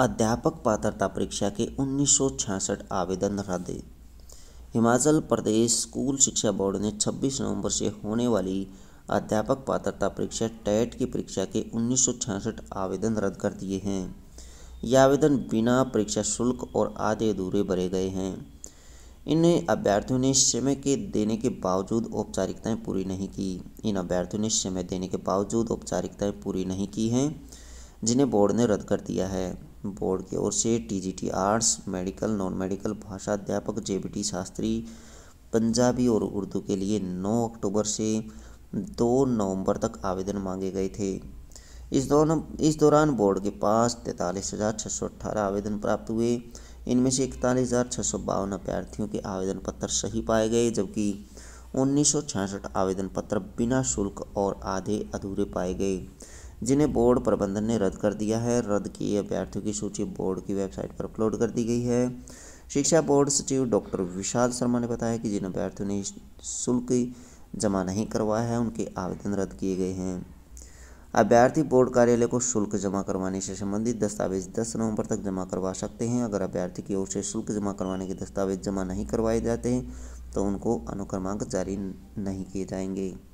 अध्यापक पात्रता परीक्षा के उन्नीस आवेदन रद्द हिमाचल प्रदेश स्कूल शिक्षा बोर्ड ने 26 नवंबर से होने वाली अध्यापक पात्रता परीक्षा टेट की परीक्षा के उन्नीस आवेदन रद्द कर दिए हैं ये आवेदन बिना परीक्षा शुल्क और आधे अधूरे भरे गए हैं इन अभ्यर्थियों ने समय के देने के बावजूद औपचारिकताएं पूरी नहीं की इन अभ्यर्थियों ने समय देने के बावजूद औपचारिकताएं पूरी नहीं की हैं जिन्हें बोर्ड ने रद्द कर दिया है बोर्ड की ओर से TGT arts medical non medical भाषा अध्यापक टी शास्त्री पंजाबी और उर्दू के लिए 9 अक्टूबर से 2 नवंबर तक आवेदन मांगे गए थे इस दौरान इस दौरान बोर्ड के पास तैंतालीस हज़ार छः सौ अट्ठारह आवेदन प्राप्त हुए इनमें से इकतालीस हज़ार छः सौ बावन अभ्यर्थियों के आवेदन पत्र सही पाए गए जबकि उन्नीस आवेदन पत्र बिना शुल्क और आधे अधूरे पाए गए जिन्हें बोर्ड प्रबंधन ने रद्द कर दिया है रद्द किए अभ्यर्थियों की सूची बोर्ड की वेबसाइट पर अपलोड कर दी गई है शिक्षा बोर्ड सचिव डॉक्टर विशाल शर्मा ने बताया कि जिन अभ्यर्थियों ने शुल्क जमा नहीं करवाया है उनके आवेदन रद्द किए गए हैं अभ्यर्थी बोर्ड कार्यालय को शुल्क जमा करवाने से संबंधित दस्तावेज 10 नवंबर तक जमा करवा सकते हैं अगर अभ्यर्थी की ओर से शुल्क जमा करवाने के दस्तावेज जमा नहीं करवाए जाते हैं तो उनको अनुक्रमांक जारी नहीं किए जाएंगे